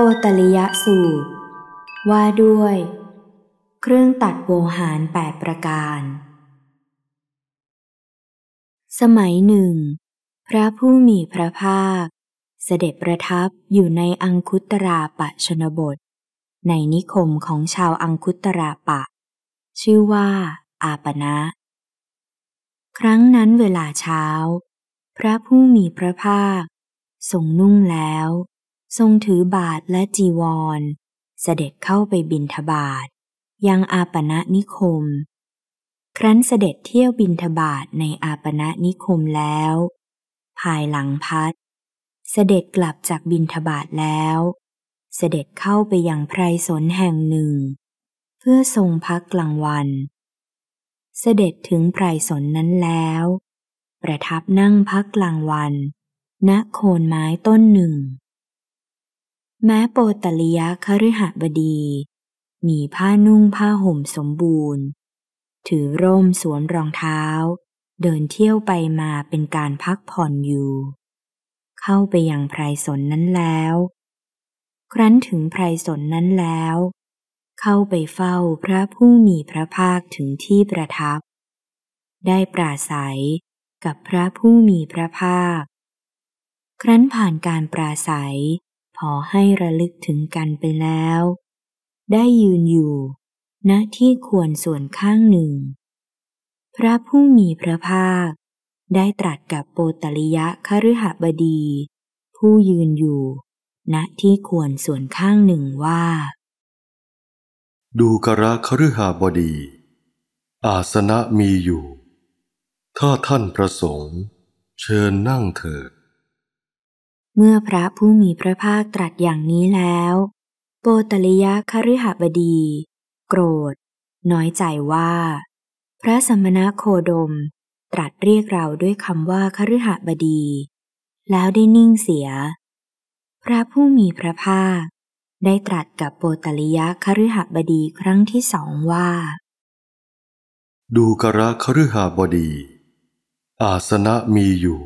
โอตลิยะสูตรว่าด้วย เครื่องตัดโวหารแปดประการ สมัยหนึ่ง พระผู้มีพระภาค เสด็จประทับอยู่ในอังคุตราปะชนบท ในนิคมของชาวอังคุตราปะ ชื่อว่าอาปนะ ครั้งนั้นเวลาเช้า พระผู้มีพระภาคทรงนุ่งแล้วทรงถือบาทและจีวร เสด็จเข้าไปบินทบาท ยังอาปณะนิคม ครั้นเสด็จเที่ยวบินทบาทในอาปณะนิคมแล้ว ภายหลังพัด เสด็จกลับจากบินทบาทแล้ว เสด็จเข้าไปยังไพรสนแห่งหนึ่ง เพื่อทรงพักกลางวันเสด็จถึงไพรสนนั้นแล้ว ประทับนั่งพักกลางวัน ณโคนไม้ต้นหนึ่งแม้โปตลิยะคฤหบดี มีผ้านุ่งผ้าห่มสมบูรณ์ ถือร่มสวมรองเท้า เดินเที่ยวไปมาเป็นการพักผ่อนอยู่ เข้าไปยังไพรสนนั้นแล้ว ครั้นถึงไพรสนนั้นแล้ว เข้าไปเฝ้าพระผู้มีพระภาคถึงที่ประทับ ได้ปราศัยกับพระผู้มีพระภาค ครั้นผ่านการปราศัยพอให้ระลึกถึงกันไปแล้ว ได้ยืนอยู่ณนะที่ควรส่วนข้างหนึ่ง พระผู้มีพระภาคได้ตรัสกับโปตลิยะคฤหบดี ผู้ยืนอยู่ณนะที่ควรส่วนข้างหนึ่งว่า ดูกระคฤหบดี อาสนะมีอยู่ ถ้าท่านประสงค์ เชิญนั่งเถิดเมื่อพระผู้มีพระภาคตรัสอย่างนี้แล้ว โปตลิยะคฤหบดี โกรธน้อยใจว่า พระสมณะโคดมตรัสเรียกเราด้วยคำว่าคฤหบดี แล้วได้นิ่งเสีย พระผู้มีพระภาคได้ตรัสกับโปตลิยะคฤหบดีครั้งที่สองว่า ดูกระคฤหบดี อาสนะมีอยู่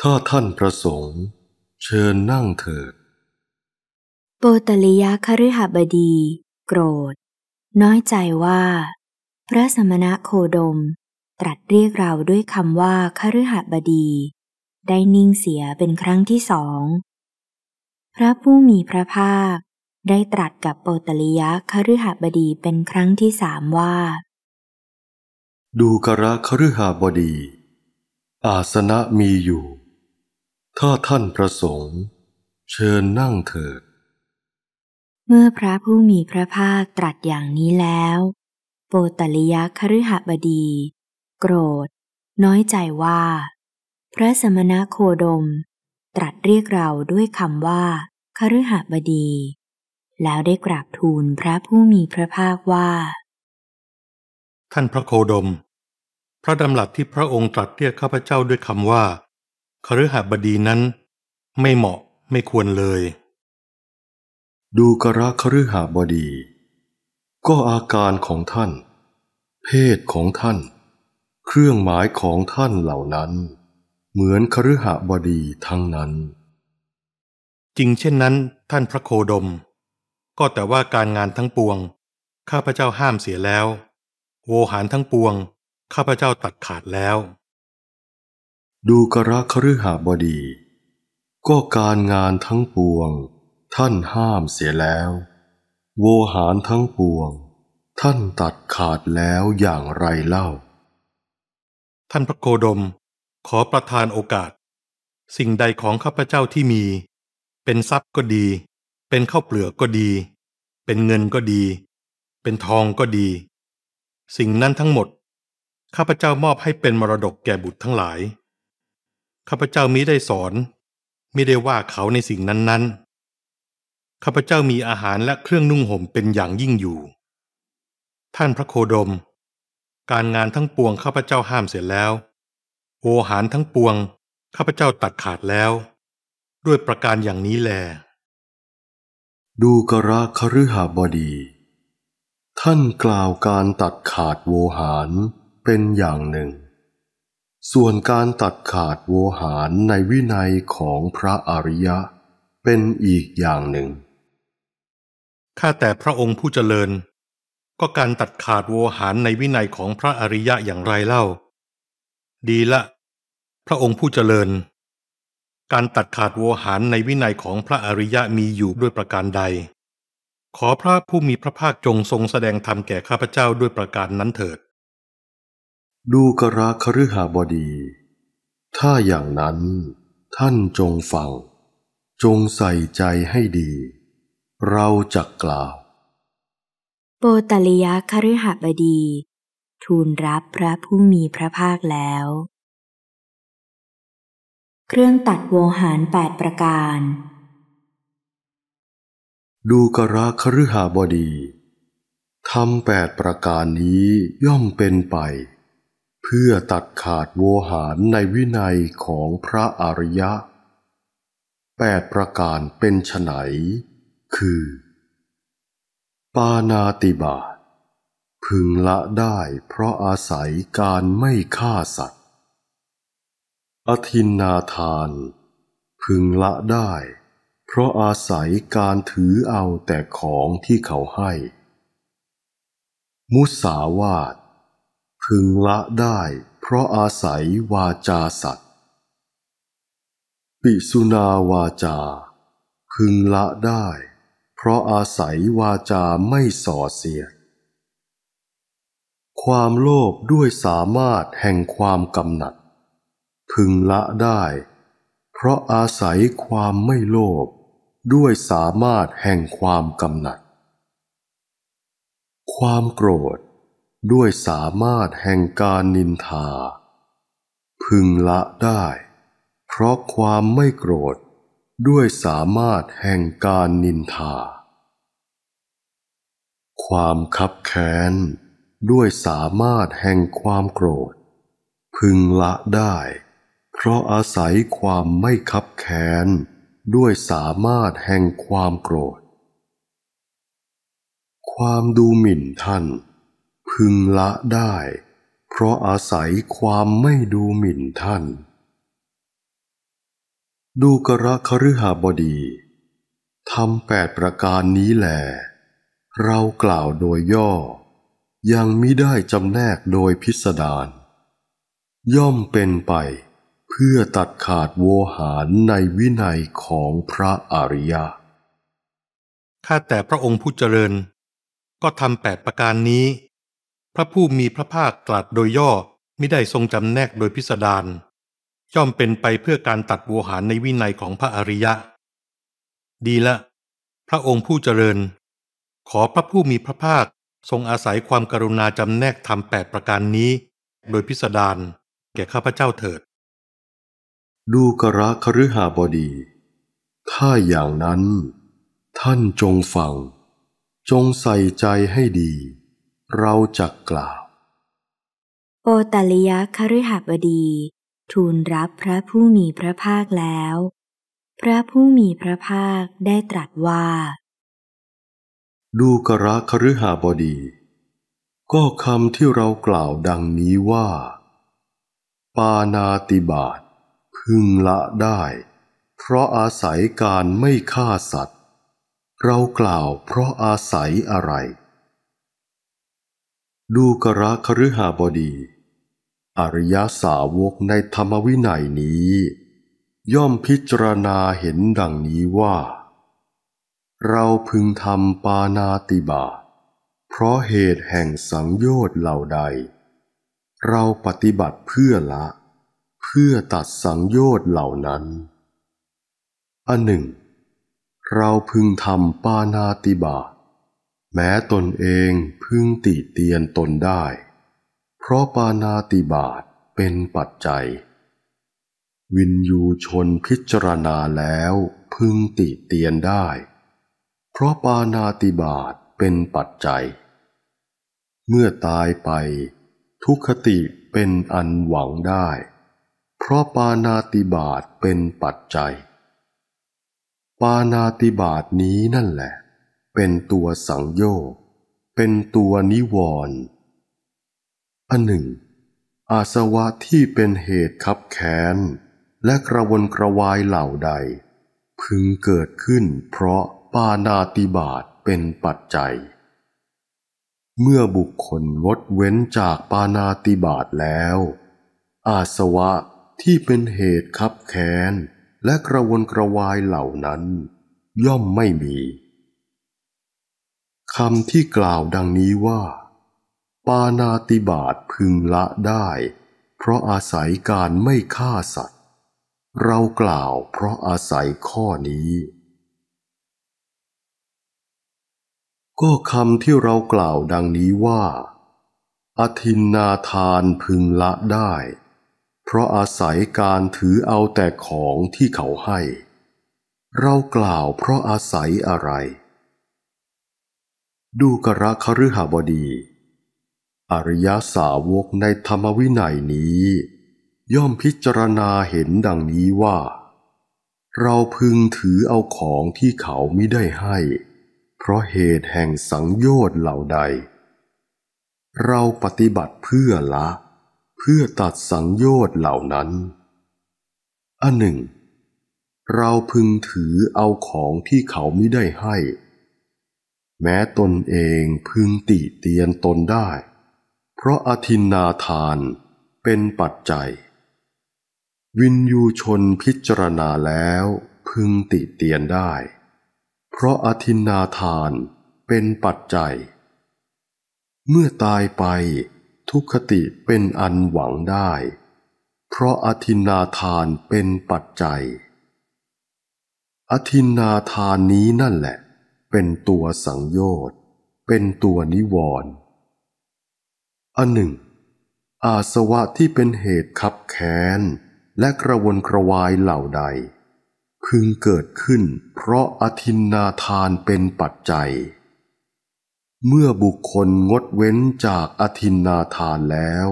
ถ้าท่านประสงค์ เชิญนั่งเถิด โปตลิยะคฤหบดี โกรธ น้อยใจว่า พระสมณะโคดมตรัสเรียกเราด้วยคำว่าคฤหบดี ได้นิ่งเสียเป็นครั้งที่สอง พระผู้มีพระภาคได้ตรัสกับโปตลิยะคฤหบดีเป็นครั้งที่สามว่า ดูกระคฤหบดี อาสนะมีอยู่ถ้าท่านประสงค์ เชิญนั่งเถิด เมื่อพระผู้มีพระภาคตรัสอย่างนี้แล้ว โปตลิยะคฤหบดี โกรธ น้อยใจว่า พระสมณะโคดมตรัสเรียกเราด้วยคำว่า คฤหบดี แล้วได้กราบทูลพระผู้มีพระภาคว่า ท่านพระโคดม พระดำรัสที่พระองค์ตรัสเรียกข้าพเจ้าด้วยคำว่าคฤหบดีนั้นไม่เหมาะไม่ควรเลย ดูกระคฤหบดี ก็อาการของท่าน เพศของท่าน เครื่องหมายของท่านเหล่านั้น เหมือนคฤหบดีทั้งนั้น จริงเช่นนั้น ท่านพระโคดมก็แต่ว่าการงานทั้งปวงข้าพเจ้าห้ามเสียแล้ว โวหารทั้งปวงข้าพเจ้าตัดขาดแล้วดูกระคฤหบดี ก็การงานทั้งปวง ท่านห้ามเสียแล้ว โวหารทั้งปวง ท่านตัดขาดแล้วอย่างไรเล่า ท่านพระโคดมขอประทานโอกาส สิ่งใดของข้าพเจ้าที่มี เป็นทรัพย์ก็ดี เป็นข้าวเปลือกก็ดี เป็นเงินก็ดี เป็นทองก็ดี สิ่งนั้นทั้งหมดข้าพเจ้ามอบให้เป็นมรดกแก่บุตรทั้งหลายข้าพเจ้ามิได้สอนมิได้ว่าเขาในสิ่งนั้นๆ ข้าพเจ้ามีอาหารและเครื่องนุ่งห่มเป็นอย่างยิ่งอยู่ ท่านพระโคดมการงานทั้งปวง ข้าพเจ้าห้ามเสร็จแล้วโอหารทั้งปวง ข้าพเจ้าตัดขาดแล้ว ด้วยประการอย่างนี้แล ดูกระคฤหบดี ท่านกล่าวการตัดขาดโวหารเป็นอย่างหนึ่งส่วนการตัดขาดโวหารในวินัยของพระอริยะเป็นอีกอย่างหนึ่ง ข้าแต่พระองค์ผู้เจริญ ก็การตัดขาดโวหารในวินัยของพระอริยะอย่างไรเล่า ดีละ พระองค์ผู้เจริญ การตัดขาดโวหารในวินัยของพระอริยะ มีอยู่ด้วยประการใด ขอพระผู้มีพระภาคจงทรงแสดงธรรมแก่ข้าพเจ้าด้วยประการนั้นเถิดดูกระคฤหบดี ถ้าอย่างนั้นท่านจงฟังจงใส่ใจให้ดี เราจะกล่าว โปตลิยะคฤหบดี ทูลรับพระผู้มีพระภาคแล้ว เครื่องตัดโวหารแปดประการ ดูกระคฤหบดีทำแปดประการนี้ย่อมเป็นไปเพื่อตัดขาดโวหารในวินัยของพระอริยะแปดประการเป็นไฉนคือ ปานาติบาพึงละได้เพราะอาศัยการไม่ฆ่าสัตว์ อธินนาทาน พึงละได้เพราะอาศัยการถือเอาแต่ของที่เขาให้ มุสาวาทพึงละได้ เพราะอาศัยวาจาสัตว์ปิสุนาวาจา พึงละได้ เพราะอาศัยวาจาไม่ส่อเสียดความโลภด้วยสามารถแห่งความกำหนัด พึงละได้ เพราะอาศัยความไม่โลภด้วยสามารถแห่งความกำหนัดความโกรธด้วยสามารถแห่งการนินทา พึงละได้เพราะความไม่โกรธ ด้วยสามารถแห่งการนินทา ความคับแค้นด้วยสามารถแห่งความโกรธ พึงละได้ เพราะอาศัยความไม่คับแค้นด้วยสามารถแห่งความโกรธ ความดูหมิ่นท่านพึงละได้ เพราะอาศัยความไม่ดูหมิ่นท่าน ดูกระคฤหาบดีทำแปดประการนี้แหลเรากล่าวโดยย่อ ยังมิได้จำแนกโดยพิสดารย่อมเป็นไปเพื่อตัดขาดโวหารในวินัยของพระอริยะข้าแต่พระองค์ผู้เจริญ ก็ทำแปดประการนี้พระผู้มีพระภาคตรัสโดยย่อไม่ได้ทรงจำแนกโดยพิสดารย่อมเป็นไปเพื่อการตัดโวหารในวินัยของพระอริยะ ดีละ พระองค์ผู้เจริญ ขอพระผู้มีพระภาคทรงอาศัยความกรุณาจำแนกธรรมแปดประการนี้ โดยพิสดารแก่ข้าพเจ้าเถิด ดูกระคฤหาบดีถ้าอย่างนั้นท่านจงฟังจงใส่ใจให้ดีเราจะกล่าว โอตัลิยะคฤหบดี ทูลรับพระผู้มีพระภาคแล้ว พระผู้มีพระภาคได้ตรัสว่า ดูกระคฤหบดี ก็คำที่เรากล่าวดังนี้ว่า ปานาติบาตพึงละได้ เพราะอาศัยการไม่ฆ่าสัตว์ เรากล่าวเพราะอาศัยอะไรดูกระคฤหาบดี อริยสาวกในธรรมวินัยนี้ ย่อมพิจารณาเห็นดังนี้ว่า เราพึงทำปานาติบาเพราะเหตุแห่งสังโยชน์เหล่าใด เราปฏิบัติเพื่อละ เพื่อตัดสังโยชน์เหล่านั้นอันหนึ่ง เราพึงทำปานาติบาเแม้ตนเองพึงติเตียนตนได้ เพราะปานาติบาตเป็นปัจจัย วินยูชนพิจารณาแล้วพึงติเตียนได้ เพราะปานาติบาตเป็นปัจจัย เมื่อตายไป ทุคติเป็นอันหวังได้ เพราะปานาติบาตเป็นปัจจัย ปานาติบาตนี้นั่นแหละเป็นตัวสังโยค เป็นตัวนิวรณ์อันหนึ่ง อาสวะที่เป็นเหตุขับแขนและกระวนกระวายเหล่าใดพึงเกิดขึ้นเพราะปานาติบาตเป็นปัจจัย เมื่อบุคคลงดเว้นจากปานาติบาตแล้ว อาสวะที่เป็นเหตุขับแขนและกระวนกระวายเหล่านั้น ย่อมไม่มีคำที่กล่าวดังนี้ว่า ปานาติบาตพึงละได้ เพราะอาศัยการไม่ฆ่าสัตว์ เรากล่าวเพราะอาศัยข้อนี้ ก็คำที่เรากล่าวดังนี้ว่าอธินนาทานพึงละได้ เพราะอาศัยการถือเอาแต่ของที่เขาให้ เรากล่าวเพราะอาศัยอะไรดูกระคฤหบดี อริยสาวกในธรรมวินัยนี้ย่อมพิจารณาเห็นดังนี้ว่า เราพึงถือเอาของที่เขาไม่ได้ให้ เพราะเหตุแห่งสังโยชน์เหล่าใด เราปฏิบัติเพื่อละ เพื่อตัดสังโยชน์เหล่านั้น อันหนึ่ง เราพึงถือเอาของที่เขาไม่ได้ให้แม้ตนเองพึงติเตียนตนได้ เพราะอธินนาทานเป็นปัจจัย วินยูชนพิจารณาแล้วพึงติเตียนได้ เพราะอธินนาทานเป็นปัจจัย เมื่อตายไปทุกขติเป็นอันหวังได้ เพราะอธินนาทานเป็นปัจจัยอธินนาทานนี้นั่นแหละเป็นตัวสังโยชน์เป็นตัวนิวรณ์อันหนึ่ง อาสวะที่เป็นเหตุขับแค้นและกระวนกระวายเหล่าใดพึงเกิดขึ้น เพราะอธินนาทานเป็นปัจจัย เมื่อบุคคลงดเว้นจากอธินนาทานแล้ว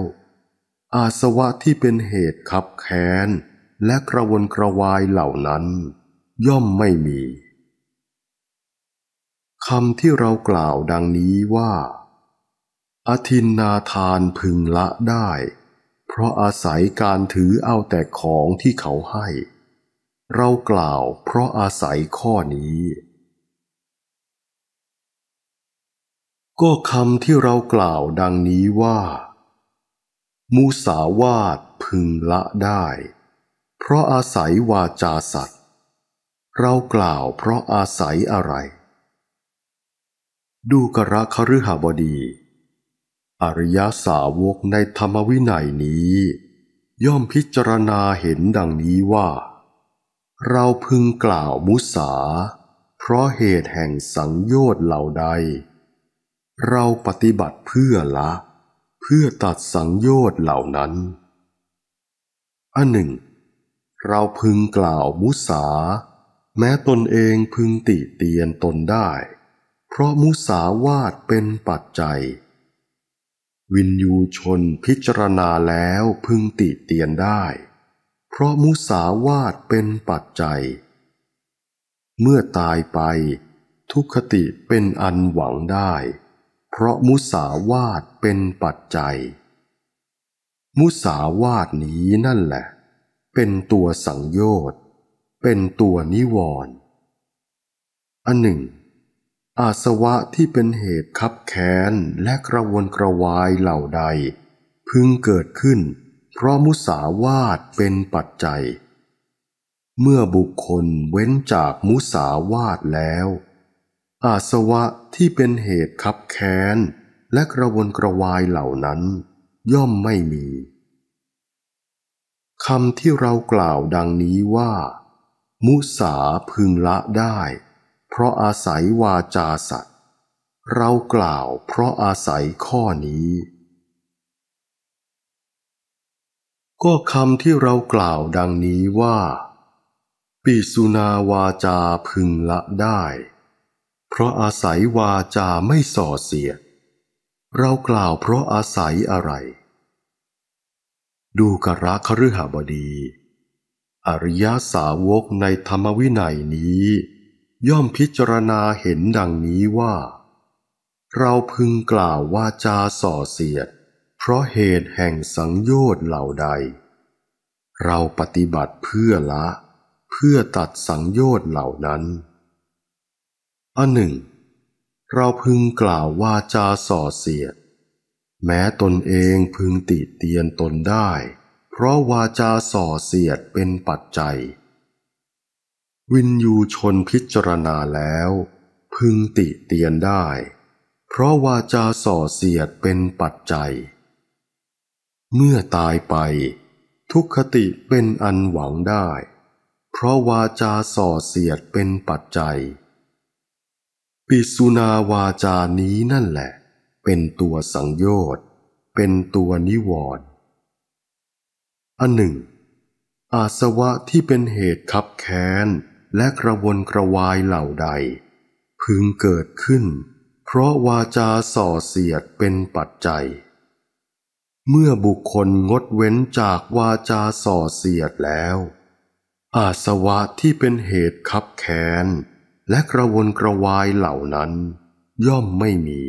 อาสวะที่เป็นเหตุขับแค้นและกระวนกระวายเหล่านั้น ย่อมไม่มีคำที่เรากล่าวดังนี้ว่าอธินนาทานพึงละได้ เพราะอาศัยการถือเอาแต่ของที่เขาให้ เรากล่าวเพราะอาศัยข้อนี้ ก็คำที่เรากล่าวดังนี้ว่ามูสาวาทพึงละได้ เพราะอาศัยวาจาสัตว์เรากล่าวเพราะอาศัยอะไรดูกระคฤหบดี อริยสาวกในธรรมวินัยนี้ ย่อมพิจารณาเห็นดังนี้ว่า เราพึงกล่าวมุสา เพราะเหตุแห่งสังโยชน์เหล่าใด เราปฏิบัติเพื่อละเพื่อตัดสังโยชน์เหล่านั้นอันหนึ่ง เราพึงกล่าวมุสา แม้ตนเองพึงติเตียนตนได้เพราะมุสาวาทเป็นปัจจัย วินยูชนพิจารณาแล้วพึงติเตียนได้ เพราะมุสาวาทเป็นปัจจัย เมื่อตายไป ทุกขติเป็นอันหวังได้ เพราะมุสาวาทเป็นปัจจัย มุสาวาทนี้นั่นแหละ เป็นตัวสังโยชน์เป็นตัวนิวรณ์อันหนึ่งอาสวะที่เป็นเหตุคับแค้นและกระวนกระวายเหล่าใด พึงเกิดขึ้นเพราะมุสาวาทเป็นปัจจัย เมื่อบุคคลเว้นจากมุสาวาทแล้วอาสวะที่เป็นเหตุคับแค้นและกระวนกระวายเหล่านั้น ย่อมไม่มีคำที่เรากล่าวดังนี้ว่า มุสาพึงละได้เพราะอาศัยวาจาสัตว์ เรากล่าวเพราะอาศัยข้อนี้ ก็คำที่เรากล่าวดังนี้ว่า ปิสุนาวาจาพึงละได้ เพราะอาศัยวาจาไม่ส่อเสีย เรากล่าวเพราะอาศัยอะไร ดูกระคฤหบดี อริยาสาวกในธรรมวินัยนี้ย่อมพิจารณาเห็นดังนี้ว่า เราพึงกล่าววาจาส่อเสียด เพราะเหตุแห่งสังโยชน์เหล่าใด เราปฏิบัติเพื่อละ เพื่อตัดสังโยชน์เหล่านั้นอันหนึ่ง เราพึงกล่าววาจาส่อเสียด แม้ตนเองพึงติเตียนตนได้ เพราะวาจาส่อเสียดเป็นปัจจัยวินยูชนพิจารณาแล้ว พึงติเตียนได้ เพราะวาจาส่อเสียดเป็นปัจจัย เมื่อตายไป ทุกขติเป็นอันหวังได้ เพราะวาจาส่อเสียดเป็นปัจจัย ปิสุนาวาจานี้นั่นแหละ เป็นตัวสังโยชน์เป็นตัวนิวรณ์อันหนึ่ง อาสวะที่เป็นเหตุขับแค้นและกระวนกระวายเหล่าใด พึงเกิดขึ้น เพราะวาจาส่อเสียดเป็นปัจจัย เมื่อบุคคลงดเว้นจากวาจาส่อเสียดแล้วอาสวะที่เป็นเหตุคับแค้นและกระวนกระวายเหล่านั้น ย่อมไม่มี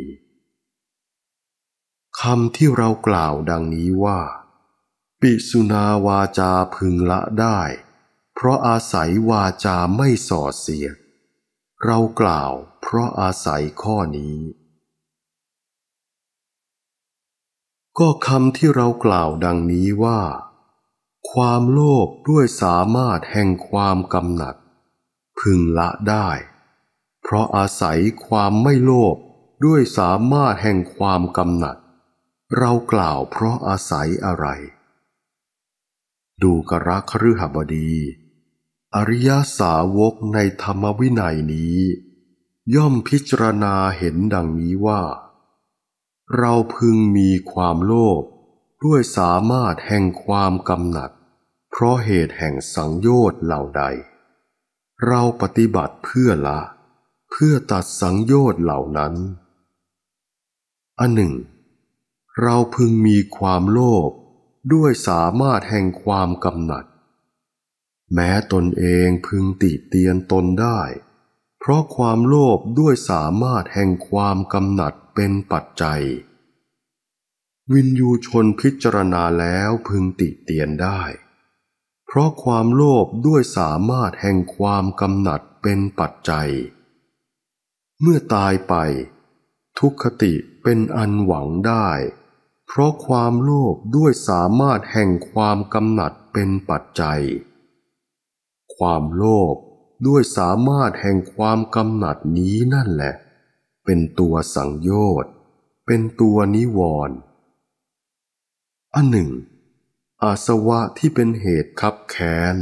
คำที่เรากล่าวดังนี้ว่า ปิสุนาวาจาพึงละได้เพราะอาศัยวาจาไม่ส่อเสียดเรากล่าวเพราะอาศัยข้อนี้ ก็คำที่เรากล่าวดังนี้ว่า ความโลภด้วยสามารถแห่งความกำหนัด พึงละได้ เพราะอาศัยความไม่โลภด้วยสามารถแห่งความกำหนัด เรากล่าวเพราะอาศัยอะไร ดูกระคฤหบดีอริยสาวกในธรรมวินัยนี้ ย่อมพิจารณาเห็นดังนี้ว่า เราพึงมีความโลภด้วยสามารถแห่งความกำหนัด เพราะเหตุแห่งสังโยชน์เหล่าใด เราปฏิบัติเพื่อละ เพื่อตัดสังโยชน์เหล่านั้นอันหนึ่ง เราพึงมีความโลภด้วยสามารถแห่งความกำหนัดแม้ตนเองพึงติเตียนตนได้ เพราะความโลภด้วยสามารถแห่งความกำหนัดเป็นปัจจัย วินยูชนพิจารณาแล้วพึงติเตียนได้ เพราะความโลภด้วยสามารถแห่งความกำหนัดเป็นปัจจัย เมื่อตายไป ทุกขติเป็นอันหวังได้ เพราะความโลภด้วยสามารถแห่งความกำหนัดเป็นปัจจัยความโลภด้วยสามารถแห่งความกำหนัดนี้นั่นแหละ เป็นตัวสังโยชน์เป็นตัวนิวรณ์อันหนึ่งอาสวะที่เป็นเหตุคับแค้น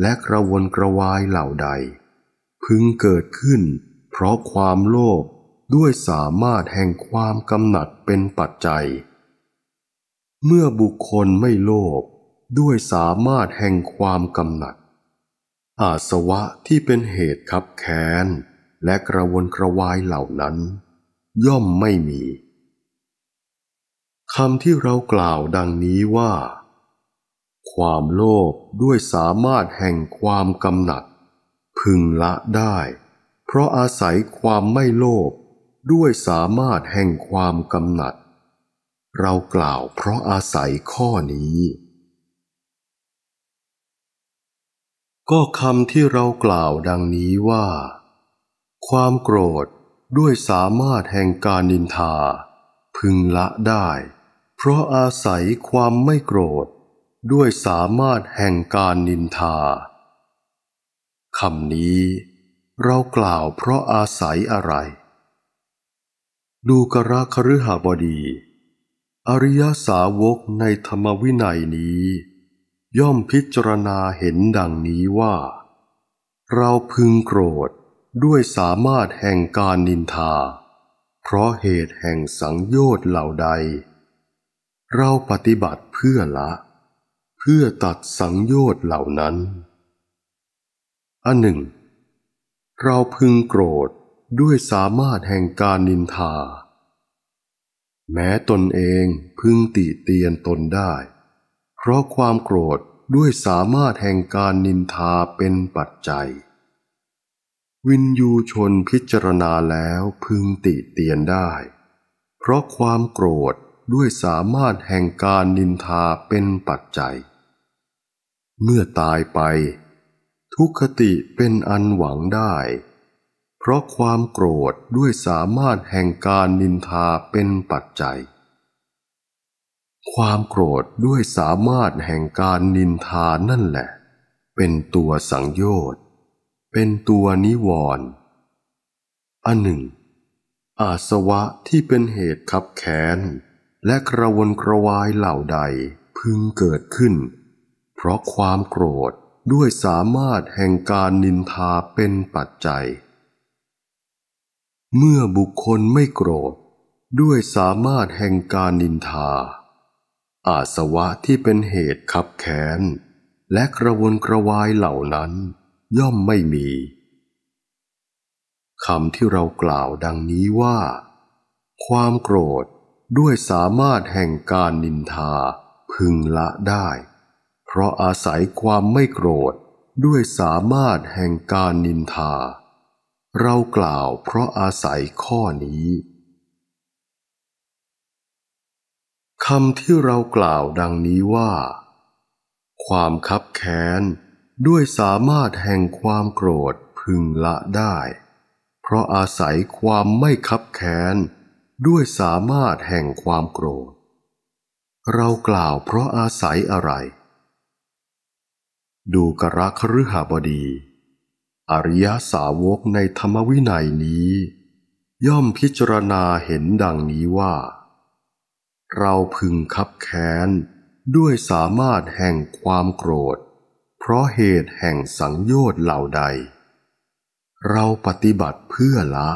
และกระวนกระวายเหล่าใด พึงเกิดขึ้นเพราะความโลภด้วยสามารถแห่งความกำหนัดเป็นปัจจัย เมื่อบุคคลไม่โลภด้วยสามารถแห่งความกำหนัดอาสวะที่เป็นเหตุขับแค้นและกระวนกระวายเหล่านั้น ย่อมไม่มีคำที่เรากล่าวดังนี้ว่า ความโลภด้วยสามารถแห่งความกำหนัด พึงละได้ เพราะอาศัยความไม่โลภด้วยสามารถแห่งความกำหนัด เรากล่าวเพราะอาศัยข้อนี้ก็คำที่เรากล่าวดังนี้ว่า ความโกรธด้วยสามารถแห่งการนินทา พึงละได้เพราะอาศัยความไม่โกรธ ด้วยสามารถแห่งการนินทาคำนี้เรากล่าวเพราะอาศัยอะไรดูกระคฤหบดี อริยสาวกในธรรมวินัยนี้ย่อมพิจารณาเห็นดังนี้ว่า เราพึงโกรธด้วยสามารถแห่งการนินทา เพราะเหตุแห่งสังโยชน์เหล่าใด เราปฏิบัติเพื่อละ เพื่อตัดสังโยชน์เหล่านั้นอันหนึ่ง เราพึงโกรธด้วยสามารถแห่งการนินทา แม้ตนเองพึงติเตียนตนได้เพราะความโกรธด้วยสามารถแห่งการนินทาเป็นปัจจัย วินยูชนพิจารณาแล้วพึงติเตียนได้ เพราะความโกรธด้วยสามารถแห่งการนินทาเป็นปัจจัย เมื่อตายไป ทุกขติเป็นอันหวังได้ เพราะความโกรธด้วยสามารถแห่งการนินทาเป็นปัจจัยความโกรธด้วยสามารถแห่งการนินทานั่นแหละ เป็นตัวสังโยชน์เป็นตัวนิวรณ์อันหนึ่ง อาสวะที่เป็นเหตุขับแขน และกระวนกระวายเหล่าใดพึงเกิดขึ้น เพราะความโกรธด้วยสามารถแห่งการนินทาเป็นปัจจัย เมื่อบุคคลไม่โกรธ ด้วยสามารถแห่งการนินทาอาสวะที่เป็นเหตุขับแขนและกระวนกระวายเหล่านั้นย่อมไม่มีคำที่เรากล่าวดังนี้ว่า ความโกรธด้วยสามารถแห่งการนินทาพึงละได้ เพราะอาศัยความไม่โกรธด้วยสามารถแห่งการนินทา เรากล่าวเพราะอาศัยข้อนี้คำที่เรากล่าวดังนี้ว่า ความคับแค้นด้วยสามารถแห่งความโกรธพึงละได้ เพราะอาศัยความไม่คับแค้นด้วยสามารถแห่งความโกรธ เรากล่าวเพราะอาศัยอะไร ดูกระคฤหบดี อริยสาวกในธรรมวินัยนี้ ย่อมพิจารณาเห็นดังนี้ว่าเราพึงคับแค้นด้วยสามารถแห่งความโกรธ เพราะเหตุแห่งสังโยชน์เหล่าใด เราปฏิบัติเพื่อละ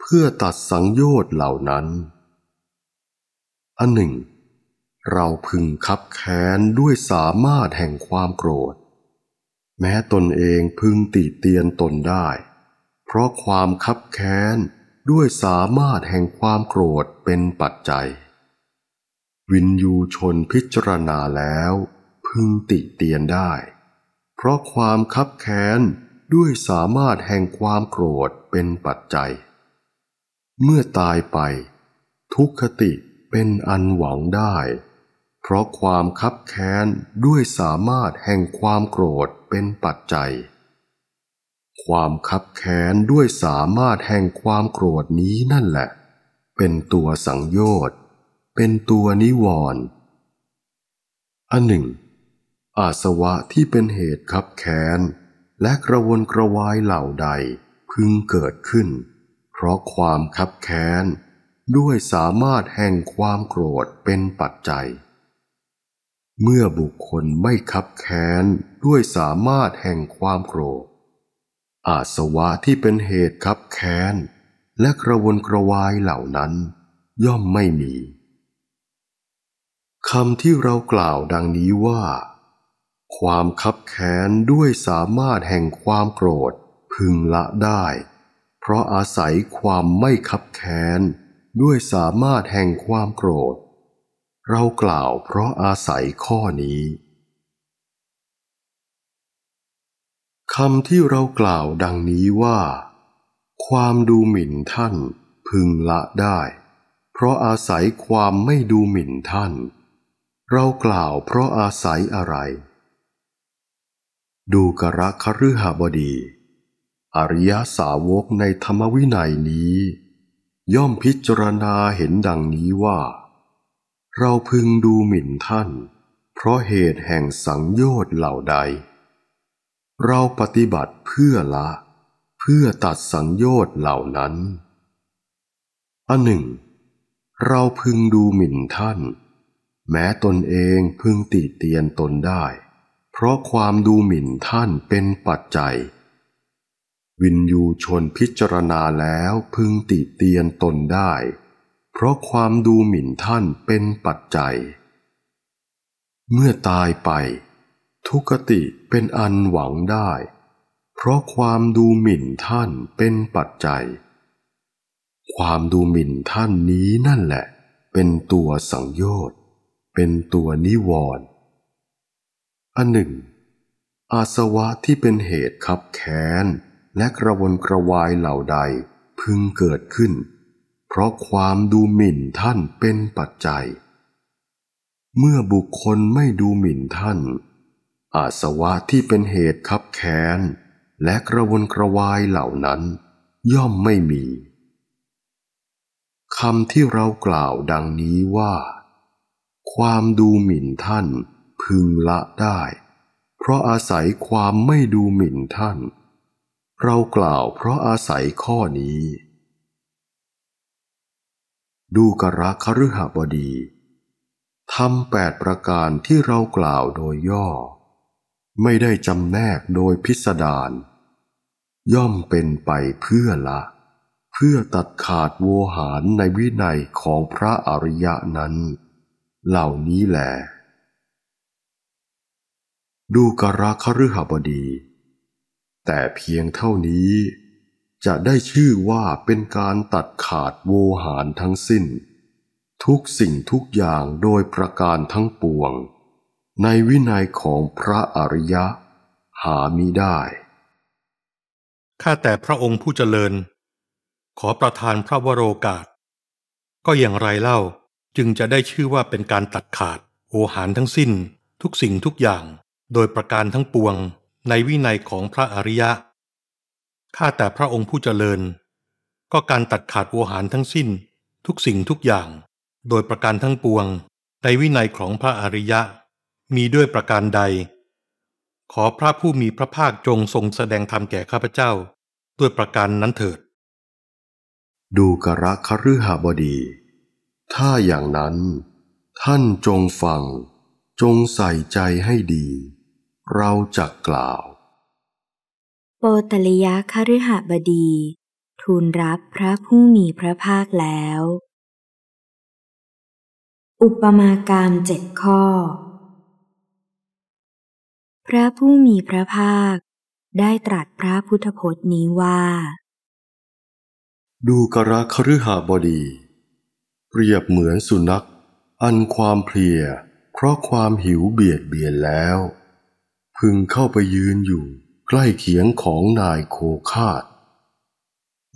เพื่อตัดสังโยชน์เหล่านั้นอันหนึ่ง เราพึงคับแค้นด้วยสามารถแห่งความโกรธ แม้ตนเองพึงติเตียนตนได้ เพราะความคับแค้นด้วยสามารถแห่งความโกรธเป็นปัจจัยวินยูชนพิจารณาแล้วพึงติเตียนได้ เพราะความคับแค้นด้วยสามารถแห่งความโกรธเป็นปัจจัย เมื่อตายไปทุกขติเป็นอันหวังได้ เพราะความคับแค้นด้วยสามารถแห่งความโกรธเป็นปัจจัย ความคับแค้นด้วยสามารถแห่งความโกรธนี้นั่นแหละ เป็นตัวสังโยชน์เป็นตัวนิวรณ์อันหนึ่งอาสวะที่เป็นเหตุขับแค้นและกระวนกระวายเหล่าใดพึงเกิดขึ้นเพราะความขับแค้นด้วยสามารถแห่งความโกรธเป็นปัจจัย เมื่อบุคคลไม่ขับแค้นด้วยสามารถแห่งความโกรธอาสวะที่เป็นเหตุขับแค้นและกระวนกระวายเหล่านั้น ย่อมไม่มีคำที่เรากล่าวดังนี้ว่า ความคับแค้นด้วยสามารถแห่งความโกรธพึงละได้ เพราะอาศัยความไม่คับแค้นด้วยสามารถแห่งความโกรธ เรากล่าวเพราะอาศัยข้อนี้ คำที่เรากล่าวดังนี้ว่า ความดูหมิ่นท่าน พึงละได้ เพราะอาศัยความไม่ดูหมิ่นท่านเรากล่าวเพราะอาศัยอะไร ดูกระคฤหบดี อริยสาวกในธรรมวินัยนี้ ย่อมพิจารณาเห็นดังนี้ว่า เราพึงดูหมิ่นท่าน เพราะเหตุแห่งสังโยชน์เหล่าใด เราปฏิบัติเพื่อละ เพื่อตัดสังโยชน์เหล่านั้นอันหนึ่ง เราพึงดูหมิ่นท่านเแม้ตนเองพึงติเตียนตนได้ เพราะความดูหมิ่นท่านเป็นปัจจัย วินยูชนพิจารณาแล้วพึงติเตียนตนได้ เพราะความดูหมิ่นท่านเป็นปัจจัย เมื่อตายไป ทุกติเป็นอันหวังได้ เพราะความดูหมิ่นท่านเป็นปัจจัย ความดูหมิ่นท่านนี้นั่นแหละ เป็นตัวสังโยชนเป็นตัวนิวรณ์อันหนึ่ง อาสวะที่เป็นเหตุขับแค้นและกระวนกระวายเหล่าใดพึงเกิดขึ้น เพราะความดูหมิ่นท่านเป็นปัจจัย เมื่อบุคคลไม่ดูหมิ่นท่าน อาสวะที่เป็นเหตุขับแค้นและกระวนกระวายเหล่านั้น ย่อมไม่มีคำที่เรากล่าวดังนี้ว่าความดูหมิ่นท่าน พึงละได้ เพราะอาศัยความไม่ดูหมิ่นท่าน เรากล่าวเพราะอาศัยข้อนี้ ดูกระคฤหบดีทำแปดประการที่เรากล่าวโดยย่อ ไม่ได้จำแนกโดยพิสดาร ย่อมเป็นไปเพื่อละ เพื่อตัดขาดโวหารในวินัยของพระอริยะนั้นเหล่านี้แหลดูกระคฤหบดี แต่เพียงเท่านี้ จะได้ชื่อว่าเป็นการตัดขาดโวหารทั้งสิ้น ทุกสิ่งทุกอย่างโดยประการทั้งปวง ในวินัยของพระอริยะหามิได้ข้าแต่พระองค์ผู้เจริญ ขอประทานพระวโรกาส ก็อย่างไรเล่าจึงจะได้ชื่อว่าเป็นการตัดขาดโอหารทั้งสิ้นทุกสิ่งทุกอย่างโดยประการทั้งปวงในวินัยของพระอริยะข้าแต่พระองค์ผู้เจริญ ก็การตัดขาดโอหารทั้งสิ้น ทุกสิ่งทุกอย่าง โดยประการทั้งปวง ในวินัยของพระอริยะ มีด้วยประการใด ขอพระผู้มีพระภาคจงทรงแสดงธรรมแก่ข้าพเจ้า ด้วยประการนั้นเถิด ดูกระคฤหบดีถ้าอย่างนั้น ท่านจงฟัง จงใส่ใจให้ดี เราจะกล่าว โปตลยะคฤหบดี ทูลรับพระผู้มีพระภาคแล้ว อุปมากามเจ็ดข้อ พระผู้มีพระภาคได้ตรัสพระพุทธพจน์นี้ว่า ดูกระคฤหบดีเปรียบเหมือนสุนัข อันความเพลียเพราะความหิวเบียดเบียนแล้ว พึงเข้าไปยืนอยู่ใกล้เขียงของนายโคคาด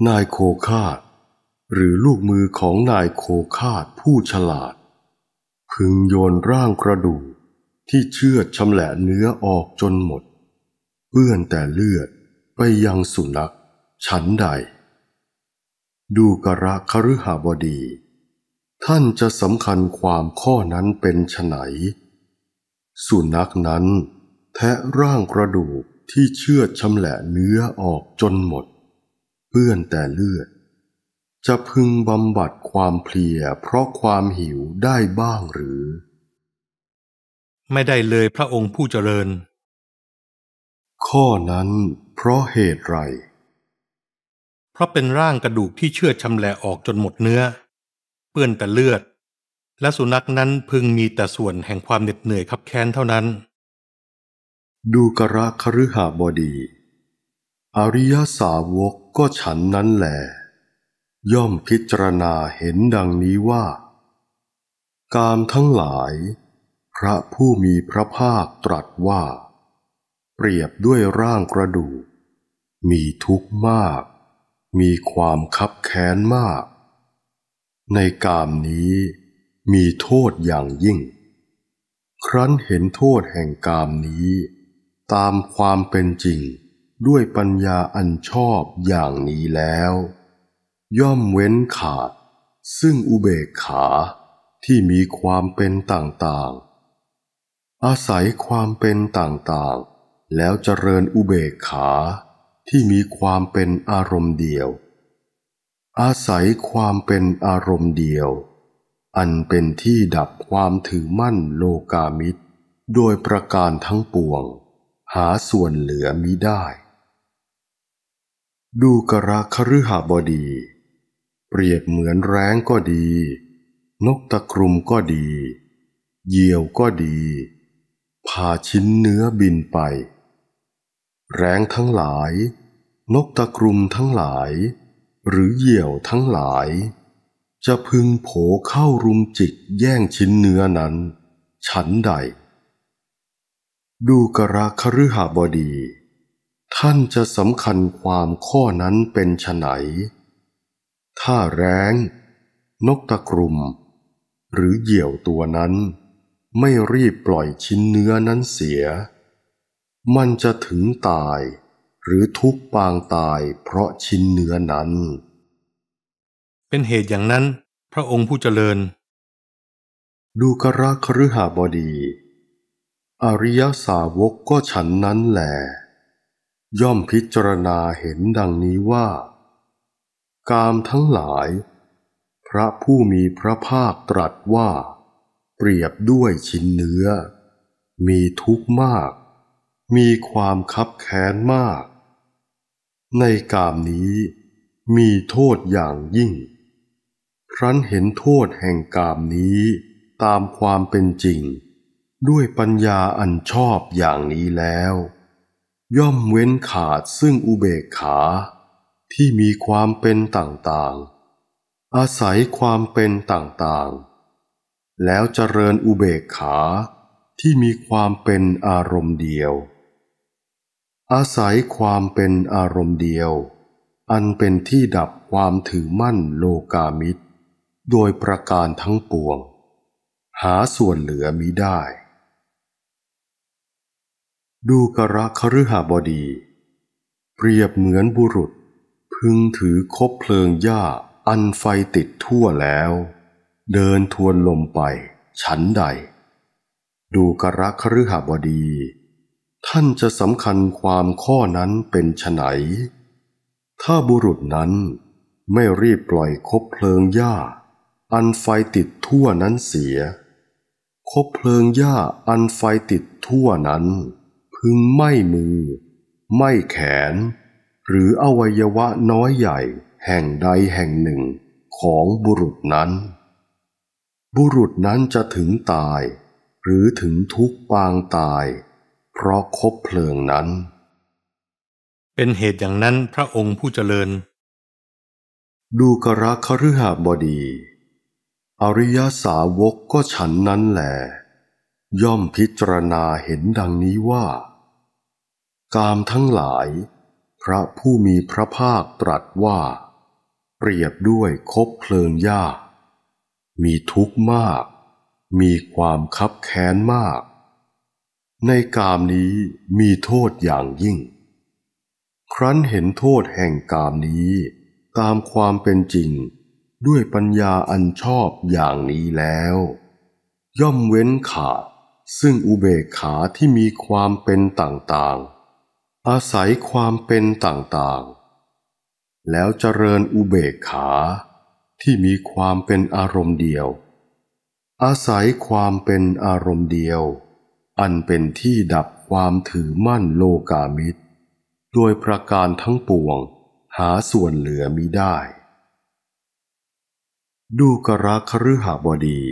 นายโคคาดหรือลูกมือของนายโคคาดผู้ฉลาด พึงโยนร่างกระดูกที่เชือดชำแหละเนื้อออกจนหมดเปื้อนแต่เลือดไปยังสุนัขฉันใด ดูกระคฤหบดีท่านจะสำคัญความข้อนั้นเป็นไฉนสุนักนั้น แทะร่างกระดูกที่เชื่อชำแหละเนื้อออกจนหมดเปื้อนแต่เลือด จะพึงบำบัดความเพลีย เพราะความหิวได้บ้างหรือ ไม่ได้เลยพระองค์ผู้เจริญ ข้อนั้นเพราะเหตุไรเพราะเป็นร่างกระดูกที่เชื่อชำแหละออกจนหมดเนื้อเปื้อนแต่เลือด และสุนัขนั้นพึงมีแต่ส่วนแห่งความเหน็ดเหนื่อยขับแค้นเท่านั้น ดูกระคฤหาบดี อริยสาวกก็ฉันนั้นแหลย่อมพิจารณาเห็นดังนี้ว่า กามทั้งหลาย พระผู้มีพระภาคตรัสว่า เปรียบด้วยร่างกระดูกมีทุกข์มาก มีความคับแค้นมากในกามนี้มีโทษอย่างยิ่ง ครั้นเห็นโทษแห่งกามนี้ ตามความเป็นจริงด้วยปัญญาอันชอบอย่างนี้แล้ว ย่อมเว้นขาดซึ่งอุเบกขาที่มีความเป็นต่าง ๆ อาศัยความเป็นต่างๆ แล้วเจริญอุเบกขาที่มีความเป็นอารมณ์เดียวอาศัยความเป็นอารมณ์เดียว อันเป็นที่ดับความถือมั่นโลกามิตร โดยประการทั้งปวง หาส่วนเหลือมิได้ ดูกระคฤหบดี เปรียบเหมือนแรงก็ดี นกตะกรุมก็ดีเหยี่ยวก็ดีพาชิ้นเนื้อบินไป แรงทั้งหลาย นกตะกรุมทั้งหลายหรือเหยี่ยวทั้งหลาย จะพึงโผเข้ารุมจิกแย่งชิ้นเนื้อนั้น ฉันใด ดูกระคฤหบดี ท่านจะสำคัญความข้อนั้นเป็นฉไหน ถ้าแรง นกตะกลุ่มหรือเหยี่ยวตัวนั้น ไม่รีบปล่อยชิ้นเนื้อนั้นเสีย มันจะถึงตายหรือทุกปางตายเพราะชิ้นเนื้อนั้น เป็นเหตุอย่างนั้นพระองค์ผู้เจริญ ดูกระคฤหาบดี อริยสาวกก็ฉันนั้นแหลย่อมพิจารณาเห็นดังนี้ว่า กามทั้งหลาย พระผู้มีพระภาคตรัสว่า เปรียบด้วยชิ้นเนื้อ มีทุกข์มาก มีความคับแค้นมากในกามนี้มีโทษอย่างยิ่ง ครั้นเห็นโทษแห่งกามนี้ตามความเป็นจริง ด้วยปัญญาอันชอบอย่างนี้แล้ว ย่อมเว้นขาดซึ่งอุเบกขา ที่มีความเป็นต่างๆ อาศัยความเป็นต่างๆ แล้วเจริญอุเบกขาที่มีความเป็นอารมณ์เดียวอาศัยความเป็นอารมณ์เดียว อันเป็นที่ดับความถือมั่นโลกามิตร โดยประการทั้งปวง หาส่วนเหลือมิได้ ดูกระคฤหบดี เปรียบเหมือนบุรุษ พึงถือคบเพลิงหญ้า อันไฟติดทั่วแล้ว เดินทวนลมไปฉันใด ดูกระคฤหบดีท่านจะสำคัญความข้อนั้นเป็นไฉนถ้าบุรุษนั้นไม่รีบปล่อยคบเพลิงหญ้า อันไฟติดทั่วนั้นเสีย คบเพลิงหญ้าอันไฟติดทั่วนั้น พึงไม่มือ ไม่แขน หรืออวัยวะน้อยใหญ่แห่งใดแห่งหนึ่งของบุรุษนั้น บุรุษนั้นจะถึงตาย หรือถึงทุกปางตายเพราะคบเพลิงนั้น เป็นเหตุอย่างนั้นพระองค์ผู้เจริญ ดูกระคฤหบดี อริยสาวกก็ฉันนั้นแหลย่อมพิจารณาเห็นดังนี้ว่า กามทั้งหลายพระผู้มีพระภาคตรัสว่า เปรียบด้วยคบเพลิงยากมีทุกข์มาก มีความคับแค้นมากในกามนี้มีโทษอย่างยิ่ง ครั้นเห็นโทษแห่งกามนี้ ตามความเป็นจริง ด้วยปัญญาอันชอบอย่างนี้แล้ว ย่อมเว้นขาดซึ่งอุเบกขาที่มีความเป็นต่างๆ อาศัยความเป็นต่างๆ แล้วเจริญอุเบกขา ที่มีความเป็นอารมณ์เดียว อาศัยความเป็นอารมณ์เดียวอันเป็นที่ดับความถือมั่นโลกามิตร โดยประการทั้งปวงหาส่วนเหลือมิได้ ดูกระคฤหบดี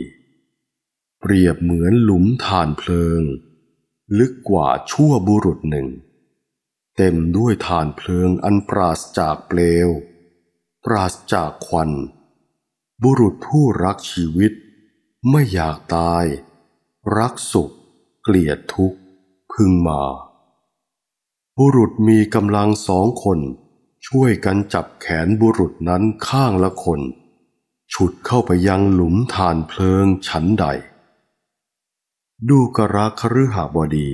เปรียบเหมือนหลุมฐานเพลิง ลึกกว่าชั่วบุรุษหนึ่ง เต็มด้วยฐานเพลิงอันปราศจากเปลว ปราศจากควัน บุรุษผู้รักชีวิต ไม่อยากตาย รักสุขเกลียดทุกข์พึงมา บุรุษมีกำลังสองคนช่วยกันจับแขนบุรุษนั้นข้างละคน ฉุดเข้าไปยังหลุมฐานเพลิงชั้นใด ดูกระคฤหบดี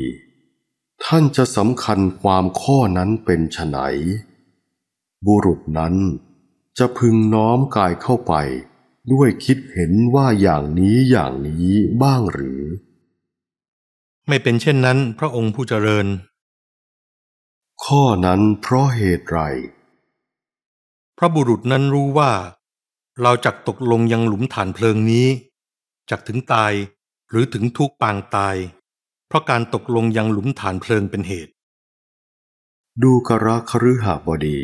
ท่านจะสำคัญความข้อนั้นเป็นไฉนบุรุษนั้นจะพึงน้อมกายเข้าไป ด้วยคิดเห็นว่าอย่างนี้อย่างนี้บ้างหรือไม่เป็นเช่นนั้นพระองค์ผู้เจริญ ข้อนั้นเพราะเหตุไร พระบุรุษนั้นรู้ว่า เราจักตกลงยังหลุมฐานเพลิงนี้ จักถึงตายหรือถึงทุกปางตาย เพราะการตกลงยังหลุมฐานเพลิงเป็นเหตุ ดูกระคฤหบดี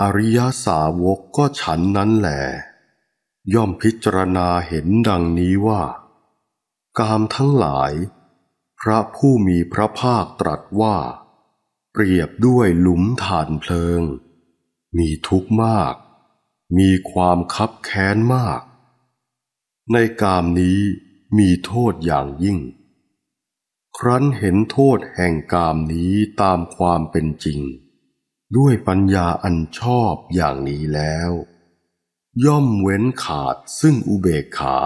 อริยาสาวกก็ฉันนั้นแหลย่อมพิจารณาเห็นดังนี้ว่า กามทั้งหลายพระผู้มีพระภาคตรัสว่า เปรียบด้วยหลุมฐานเพลิง มีทุกข์มาก มีความคับแค้นมาก ในกามนี้มีโทษอย่างยิ่ง ครั้นเห็นโทษแห่งกามนี้ตามความเป็นจริง ด้วยปัญญาอันชอบอย่างนี้แล้ว ย่อมเว้นขาดซึ่งอุเบกขา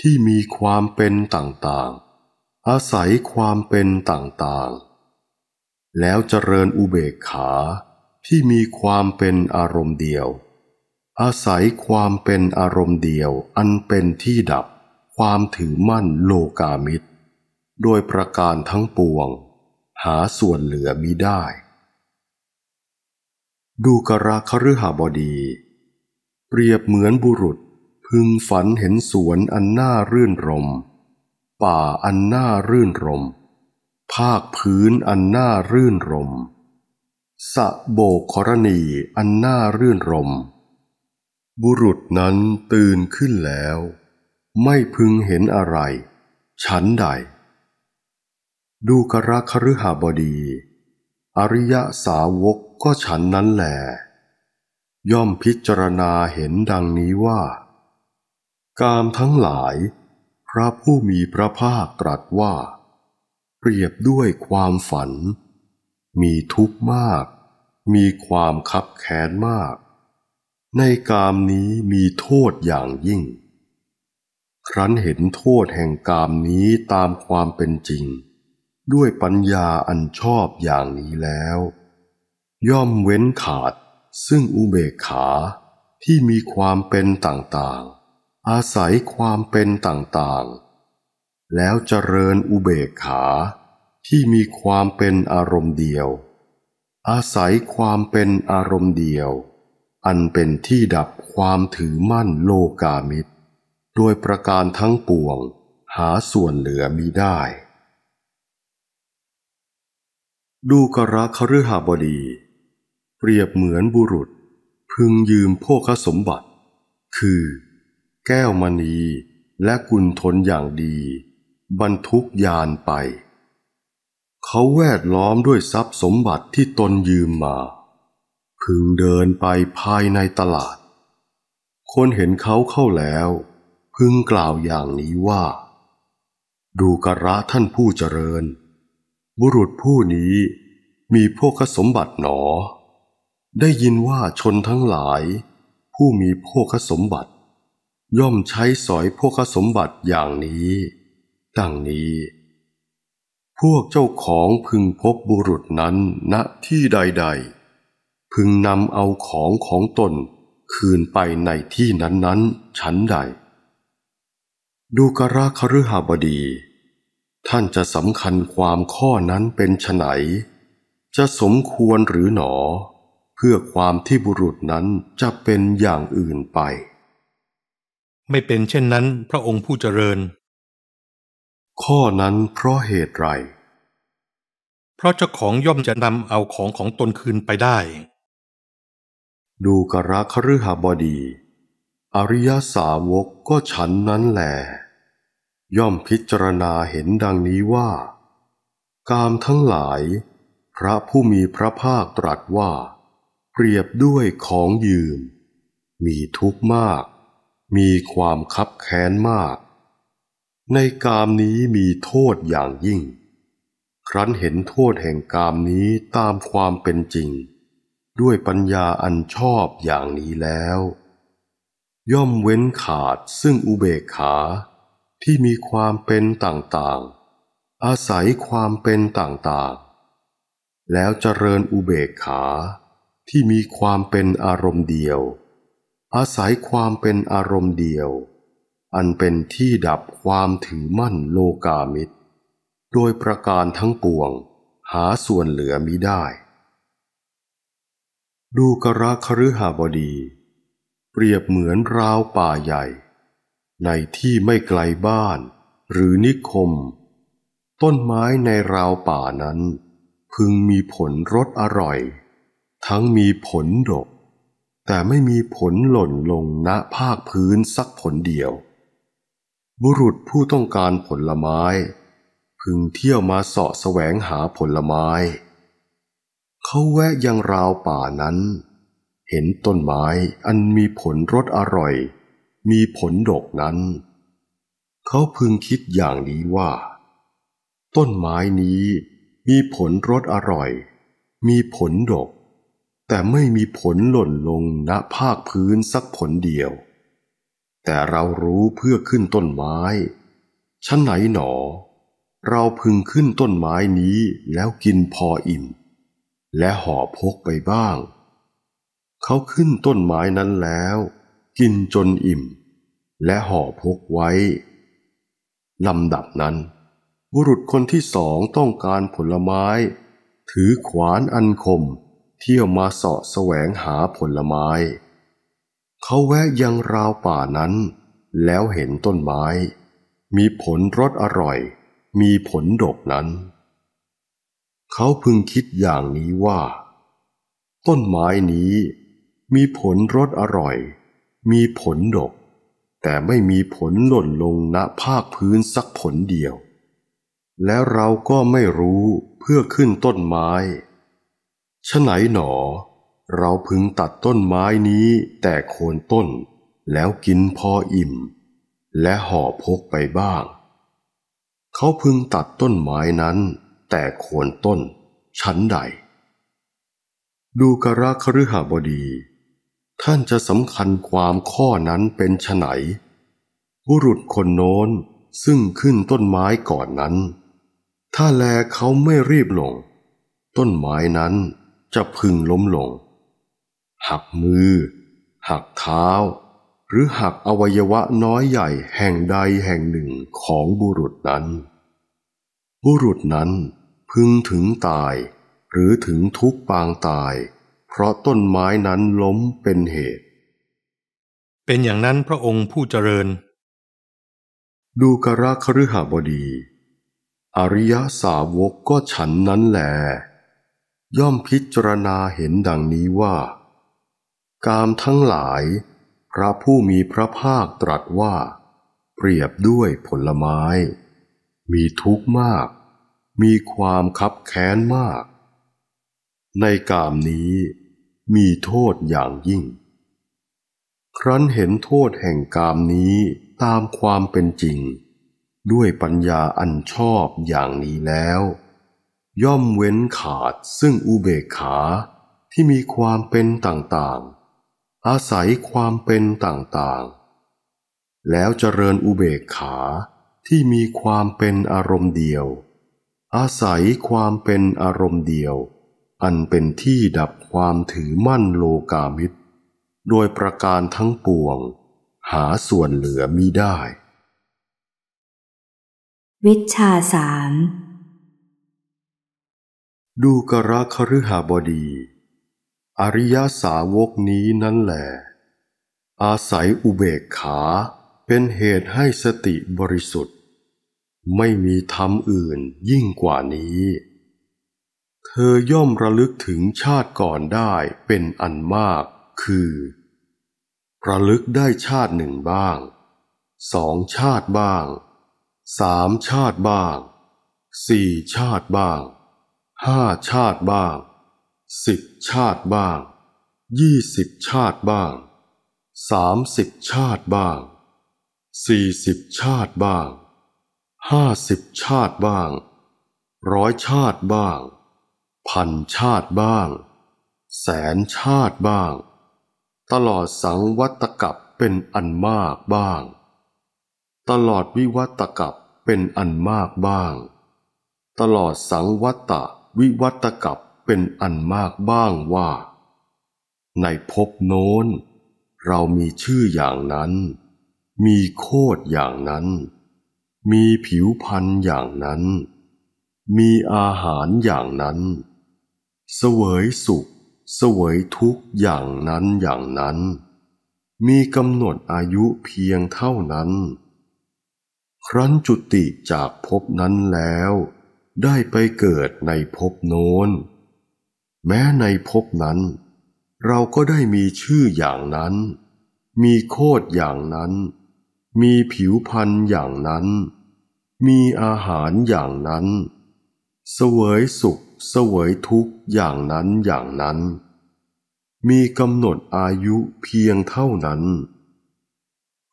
ที่มีความเป็นต่างๆอาศัยความเป็นต่างๆ แล้วเจริญอุเบกขาที่มีความเป็นอารมณ์เดียว อาศัยความเป็นอารมณ์เดียว อันเป็นที่ดับความถือมั่นโลกามิตรโดยประการทั้งปวง หาส่วนเหลือมิได้ ดูกระคฤหบดี เปรียบเหมือนบุรุษพึงฝันเห็นสวนอันน่ารื่นรมย์ป่าอันน่ารื่นรม ภาคพื้นอันน่ารื่นรม สะโบกขรณีอันน่ารื่นรม บุรุษนั้นตื่นขึ้นแล้ว ไม่พึงเห็นอะไร ฉันใด ดูกระคฤหบดี อริยสาวกก็ฉันนั้นแหลย่อมพิจารณาเห็นดังนี้ว่า กามทั้งหลายพระผู้มีพระภาคตรัสว่า เปรียบด้วยความฝัน มีทุกข์มาก มีความคับแค้นมาก ในกามนี้มีโทษอย่างยิ่ง ครั้นเห็นโทษแห่งกามนี้ตามความเป็นจริง ด้วยปัญญาอันชอบอย่างนี้แล้ว ย่อมเว้นขาดซึ่งอุเบกขาที่มีความเป็นต่างๆอาศัยความเป็นต่างๆ แล้วเจริญอุเบกขาที่มีความเป็นอารมณ์เดียว อาศัยความเป็นอารมณ์เดียว อันเป็นที่ดับความถือมั่นโลกามิตรโดยประการทั้งปวง หาส่วนเหลือมีได้ ดูกระคฤหบดี เปรียบเหมือนบุรุษ พึงยืมพวคสมบัติ คือแก้วมณีและกุณทนอย่างดี บรรทุกยานไป เขาแวดล้อมด้วยทรัพย์สมบัติที่ตนยืมมาพึงเดินไปภายในตลาด คนเห็นเขาเข้าแล้ว พึงกล่าวอย่างนี้ว่า ดูกระท่านผู้เจริญ บุรุษผู้นี้มีพวกสมบัติหนอ ได้ยินว่าชนทั้งหลายผู้มีพวกสมบัติย่อมใช้สอยพวกสมบัติอย่างนี้ ดังนี้ พวกเจ้าของพึงพบบุรุษนั้นณที่ใดใด พึงนำเอาของของตนคืนไปในที่นั้นนชั้นใด ดูกราคฤหบดี ท่านจะสำคัญความข้อนั้นเป็นฉไหน จะสมควรหรือหนอ เพื่อความที่บุรุษนั้นจะเป็นอย่างอื่นไปไม่เป็นเช่นนั้นพระองค์ผู้เจริญ ข้อนั้นเพราะเหตุไรเพราะเจ้าของย่อมจะนำเอาของของตนคืนไปได้ ดูกระคฤหบดี อริยสาวกก็ฉันนั้นแหล ย่อมพิจารณาเห็นดังนี้ว่า กามทั้งหลายพระผู้มีพระภาคตรัสว่า เปรียบด้วยของยืม มีทุกข์มากมีความคับแค้นมาก ในกามนี้มีโทษอย่างยิ่ง ครั้นเห็นโทษแห่งกามนี้ตามความเป็นจริง ด้วยปัญญาอันชอบอย่างนี้แล้ว ย่อมเว้นขาดซึ่งอุเบกขา ที่มีความเป็นต่าง ๆ อาศัยความเป็นต่าง ๆ แล้วเจริญอุเบกขา ที่มีความเป็นอารมณ์เดียวอาศัยความเป็นอารมณ์เดียว อันเป็นที่ดับความถือมั่นโลกามิตร โดยประการทั้งปวงหาส่วนเหลือมิได้ ดูกระคฤหาบดี เปรียบเหมือนราวป่าใหญ่ ในที่ไม่ไกลบ้านหรือนิคม ต้นไม้ในราวป่านั้น พึงมีผลรสอร่อย ทั้งมีผลดกแต่ไม่มีผลหล่นลงณภาคพื้นสักผลเดียว บุรุษผู้ต้องการผลไม้ พึงเที่ยวมาเสาะแสวงหาผลไม้ เขาแวะยังราวป่านั้น เห็นต้นไม้อันมีผลรสอร่อย มีผลดกนั้น เขาพึงคิดอย่างนี้ว่า ต้นไม้นี้มีผลรสอร่อย มีผลดกแต่ไม่มีผลหล่นลงณภาคพื้นสักผลเดียว แต่เรารู้เพื่อขึ้นต้นไม้ ชั้นไหนหนอ เราพึงขึ้นต้นไม้นี้แล้วกินพออิ่ม และห่อพกไปบ้าง เขาขึ้นต้นไม้นั้นแล้วกินจนอิ่ม และห่อพกไว้ลำดับนั้น บุรุษคนที่สองต้องการผลไม้ ถือขวานอันคมเที่ยวมาเสาะแสวงหาผลไม้ เขาแวะยังราวป่านั้น แล้วเห็นต้นไม้ มีผลรสอร่อย มีผลดกนั้น เขาพึงคิดอย่างนี้ว่า ต้นไม้นี้ มีผลรสอร่อย มีผลดก แต่ไม่มีผลหล่นลงณภาคพื้นสักผลเดียว แล้วเราก็ไม่รู้เพื่อขึ้นต้นไม้ฉไหนหนอเราพึงตัดต้นไม้นี้แต่โคนต้นแล้วกินพออิ่ม และห่อพกไปบ้าง เขาพึงตัดต้นไม้นั้น แต่โคนต้นชั้นใด ดูกระคฤหบดี ท่านจะสำคัญความข้อนั้นเป็นฉไหน บุรุษคนโน้น ซึ่งขึ้นต้นไม้ก่อนนั้น ถ้าแลเขาไม่รีบลง ต้นไม้นั้นจะพึงล้มลง หักมือ หักเท้า หรือหักอวัยวะน้อยใหญ่แห่งใดแห่งหนึ่งของบุรุษนั้น บุรุษนั้นพึงถึงตาย หรือถึงทุกปางตาย เพราะต้นไม้นั้นล้มเป็นเหตุ เป็นอย่างนั้นพระองค์ผู้เจริญ ดูกระคฤหบดี อริยสาวกก็ฉันนั้นแหละย่อมพิจารณาเห็นดังนี้ว่า กามทั้งหลาย พระผู้มีพระภาคตรัสว่า เปรียบด้วยผลไม้ มีทุกข์มาก มีความคับแค้นมาก ในกามนี้มีโทษอย่างยิ่ง ครั้นเห็นโทษแห่งกามนี้ตามความเป็นจริง ด้วยปัญญาอันชอบอย่างนี้แล้วย่อมเว้นขาดซึ่งอุเบกขาที่มีความเป็นต่างๆ อาศัยความเป็นต่างๆ แล้วเจริญอุเบกขาที่มีความเป็นอารมณ์เดียว อาศัยความเป็นอารมณ์เดียว อันเป็นที่ดับความถือมั่นโลกามิตรโดยประการทั้งปวงหาส่วนเหลือมิได้ วิชาสามดูกระคฤหบดี อริยสาวกนี้นั่นแหลอาศัยอุเบกขาเป็นเหตุให้สติบริสุทธิ์ ไม่มีธรรมอื่นยิ่งกว่านี้ เธอย่อมระลึกถึงชาติก่อนได้เป็นอันมากคือ ระลึกได้ชาติหนึ่งบ้าง สองชาติบ้างสามชาติบ้าง สี่ชาติบ้างห้าชาติบ้างสิบชาติบ้างยี่สิบชาติบ้างสามสิบชาติบ้างสี่สิบชาติบ้างห้าสิบชาติบ้างร้อยชาติบ้างพันชาติบ้างแสนชาติบ้าง ตลอดสังวัตกับเป็นอันมากบ้าง ตลอดวิวัตกับเป็นอันมากบ้าง ตลอดสังวัตตะวิวัตกับเป็นอันมากบ้างว่า ในภพโน้น เรามีชื่ออย่างนั้น มีโคดอย่างนั้น มีผิวพันธ์อย่างนั้น มีอาหารอย่างนั้น เสวยสุขเสวยทุกข์อย่างนั้นอย่างนั้น มีกำหนดอายุเพียงเท่านั้น ครั้นจุติจากภพนั้นแล้วได้ไปเกิดในภพโน้นแม้ในภพนั้น เราก็ได้มีชื่ออย่างนั้น มีโคดอย่างนั้น มีผิวพันธ์อย่างนั้น มีอาหารอย่างนั้น เสวยสุขเสวยทุกข์อย่างนั้นอย่างนั้น มีกำหนดอายุเพียงเท่านั้น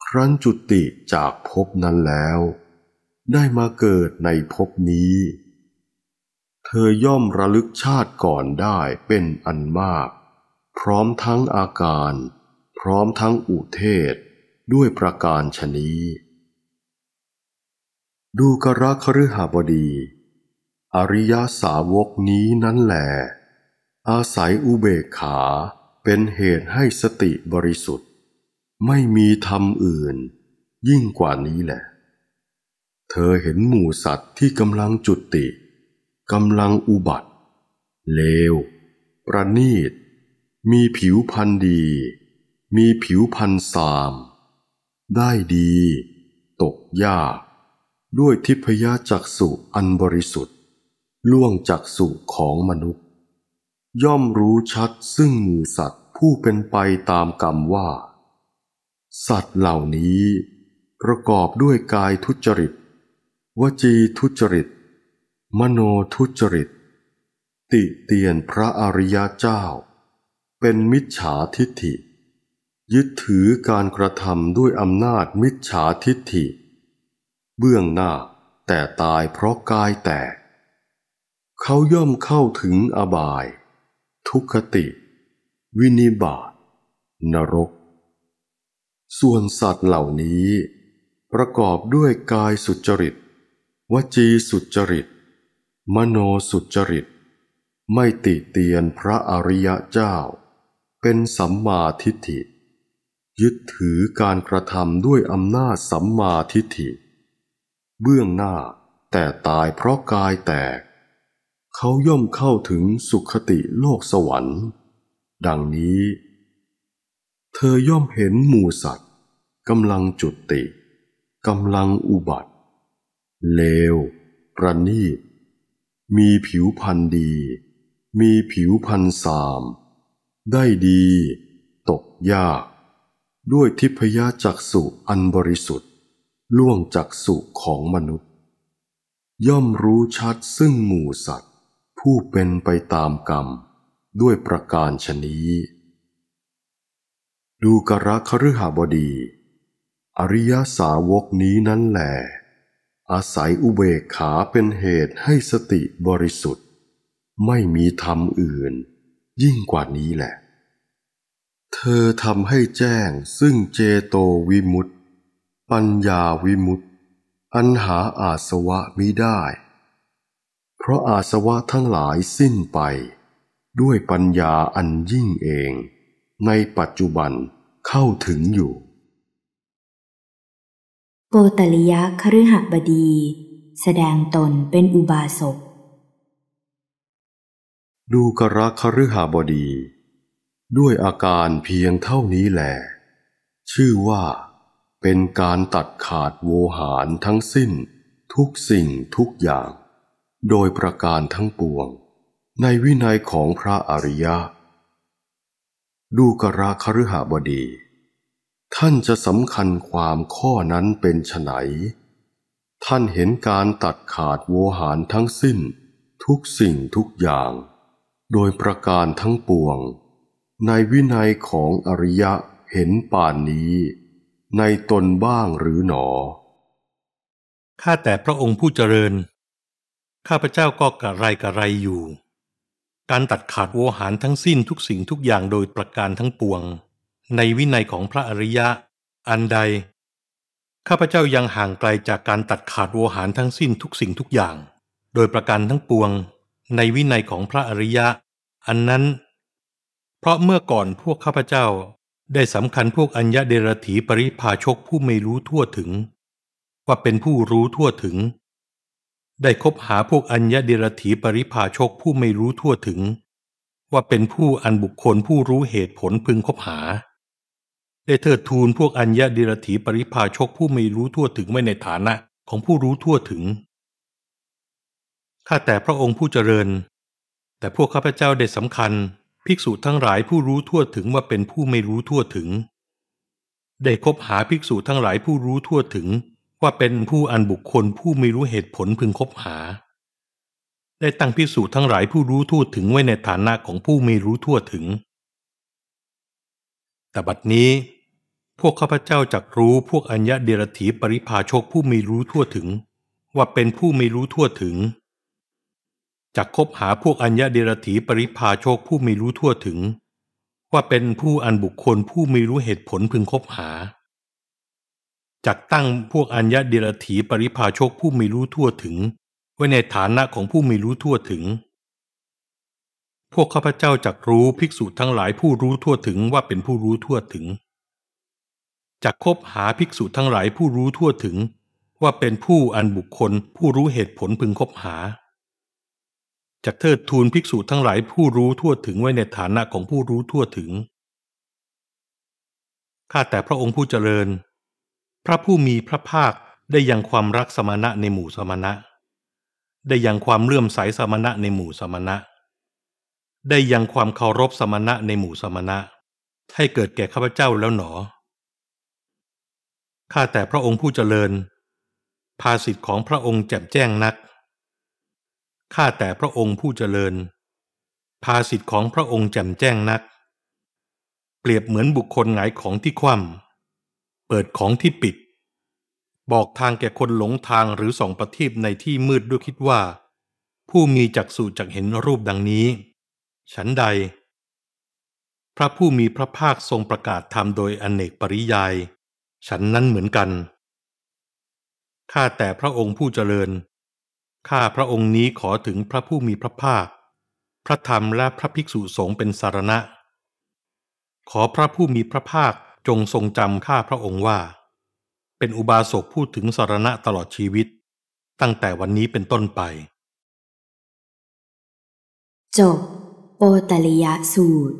ครั้นจุติจากภพนั้นแล้ว ได้มาเกิดในภพนี้เธอย่อมระลึกชาติก่อนได้เป็นอันมาก พร้อมทั้งอาการ พร้อมทั้งอุเทศด้วยประการชนี้ ดูกระคฤหบดี อริยสาวกนี้นั้นแหล อาศัยอุเบกขา เป็นเหตุให้สติบริสุทธิ์ ไม่มีธรรมอื่น ยิ่งกว่านี้แหละ เธอเห็นหมู่สัตว์ที่กำลังจุติกำลังอุบัติเลว ประณีต มีผิวพันธ์ดี มีผิวพันธ์สาม ได้ดี ตกยากด้วยทิพยจักสุอันบริสุทธิ์ ล่วงจักสุของมนุษย์ ย่อมรู้ชัดซึ่งมูสัตว์ผู้เป็นไปตามกรรมว่า สัตว์เหล่านี้ ประกอบด้วยกายทุจริต วจีทุจริตมโนทุจริต ติเตียนพระอริยเจ้า เป็นมิจฉาทิฏฐิ ยึดถือการกระทำด้วยอำนาจมิจฉาทิฏฐิเบื้องหน้าแต่ตายเพราะกายแตกเขาย่อมเข้าถึงอบาย ทุคติ วินิบาต นรก ส่วนสัตว์เหล่านี้ ประกอบด้วยกายสุจริต วจีสุจริตมโนสุจริต ไม่ติเตียนพระอริยะเจ้า เป็นสัมมาทิฏฐิ ยึดถือการกระทำด้วยอำนาจสัมมาทิฏฐิ เบื้องหน้าแต่ตายเพราะกายแตก เขาย่อมเข้าถึงสุขติโลกสวรรค์ ดังนี้ เธอย่อมเห็นหมูสัตว์กำลังจุดติกำลังอุบัติเลว ประนีตมีผิวพันธ์ดี มีผิวพันธ์สาม ได้ดี ตกยาก ด้วยทิพยจักสุอันบริสุทธิ์ ล่วงจักสุของมนุษย์ ย่อมรู้ชัดซึ่งหมู่สัตว์ ผู้เป็นไปตามกรรม ด้วยประการชนีดูกระคฤหบดี อริยสาวกนี้นั้นแหละอาศัยอุเบกขาเป็นเหตุให้สติบริสุทธิ์ ไม่มีธรรมอื่นยิ่งกว่านี้แหละ เธอทำให้แจ้งซึ่งเจโตวิมุตติปัญญาวิมุตติอันหาอาสวะมิได้ เพราะอาสวะทั้งหลายสิ้นไป ด้วยปัญญาอันยิ่งเอง ในปัจจุบันเข้าถึงอยู่โปตลิยะคฤหบดี แสดงตนเป็นอุบาสกดูกระคฤหบดี ด้วยอาการเพียงเท่านี้แหลชื่อว่า เป็นการตัดขาดโวหารทั้งสิ้น ทุกสิ่งทุกอย่าง โดยประการทั้งปวง ในวินัยของพระอริยะ ดูกระคฤหบดีท่านจะสำคัญความข้อนั้นเป็นไฉนท่านเห็นการตัดขาดโวหารทั้งสิ้น ทุกสิ่งทุกอย่าง โดยประการทั้งปวง ในวินัยของอริยะเห็นป่านนี้ ในตนบ้างหรือหนอ ข้าแต่พระองค์ผู้เจริญ ข้าพเจ้าก็กระไรกระไรอยู่ การตัดขาดโวหารทั้งสิ้นทุกสิ่งทุกอย่างโดยประการทั้งปวงในวินัยของพระอริยะ อันใด ข้าพเจ้ายังห่างไกลจากการตัดขาดโวหารทั้งสิ้นทุกสิ่งทุกอย่างโดยประการทั้งปวงในวินัยของพระอริยะ อันนั้น เพราะเมื่อก่อนพวกข้าพเจ้าได้สำคัญพวกอัญญเดรถีปริภาชกผู้ไม่รู้ทั่วถึง ว่าเป็นผู้รู้ทั่วถึง ได้คบหาพวกอัญญเดรถีปริภาชกผู้ไม่รู้ทั่วถึง ว่าเป็นผู้อันบุคคลผู้รู้เหตุผลพึงคบหาได้เทิดทูนพวกอัญญาดิรถีปริพาชกผู้ไม่รู้ทั่วถึงไว้ในฐานะของผู้รู้ทั่วถึง ข้าแต่พระองค์ผู้เจริญ แต่พวกข้าพเจ้าได้สำคัญ ภิกษุทั้งหลายผู้รู้ทั่วถึงว่าเป็นผู้ไม่รู้ทั่วถึง ได้คบหาภิกษุทั้งหลายผู้รู้ทั่วถึง ว่าเป็นผู้อันบุคคลผู้ไม่รู้เหตุผลพึงคบหา ได้ตั้งภิกษุทั้งหลายผู้รู้ทั่วถึงไว้ในฐานะของผู้ไม่รู้ทั่วถึง แต่บัดนี้พวกข้าพเจ้าจักรู้พวกอัญญเดรถีปริภาชกผู้มีรู้ทั่วถึง ว่าเป็นผู้มีรู้ทั่วถึงจักคบหาพวกอัญญเดรถีปริภาชกผู้มีรู้ทั่วถึง ว่าเป็นผู้อันบุคคลผู้มีรู้เหตุผลพึงคบหาจักตั้งพวกอัญญเดรถีปริภาชกผู้มีรู้ทั่วถึง ไว้ในฐานะของผู้มีรู้ทั่วถึง พวกข้าพเจ้าจักรู้ภิกษุทั้งหลายผู้รู้ทั่วถึงว่าเป็นผู้รู้ทั่วถึงจะคบหาภิกษุทั้งหลายผู้รู้ทั่วถึง ว่าเป็นผู้อันบุคคลผู้รู้เหตุผลพึงคบหาจะกเทิดทูนภิกษุทั้งหลายผู้รู้ทั่วถึงไว้ในฐานะของผู้รู้ทั่วถึงข้าแต่พระองค์ผู้เจริญ พระผู้มีพระภาคได้ยังความรักสมณะในหมู่สมณะ ได้ยังความเลื่อมใสสมณะในหมู่สมณะ ได้ยังความเคารพสมณะในหมู่สมณะ ให้เกิดแก่ข้าพเจ้าแล้วหนอข้าแต่พระองค์ผู้เจริญ ภาษิตของพระองค์แจ่มแจ้งนัก ข้าแต่พระองค์ผู้เจริญ ภาษิตของพระองค์แจ่มแจ้งนัก เปรียบเหมือนบุคคลหงายของที่คว่ำเปิดของที่ปิด บอกทางแก่คนหลงทางหรือส่องประทีปในที่มืดด้วยคิดว่า ผู้มีจักษุจักเห็นรูปดังนี้ ฉันใด พระผู้มีพระภาคทรงประกาศธรรมโดยอนเนกปริยายฉันนั้นเหมือนกัน ข้าแต่พระองค์ผู้เจริญ ข้าพระองค์นี้ขอถึงพระผู้มีพระภาค พระธรรมและพระภิกษุสงฆ์เป็นสารณะ ขอพระผู้มีพระภาคจงทรงจำข้าพระองค์ว่า เป็นอุบาสกพูดถึงสารณะตลอดชีวิต ตั้งแต่วันนี้เป็นต้นไป จบ โอตลิยสูตร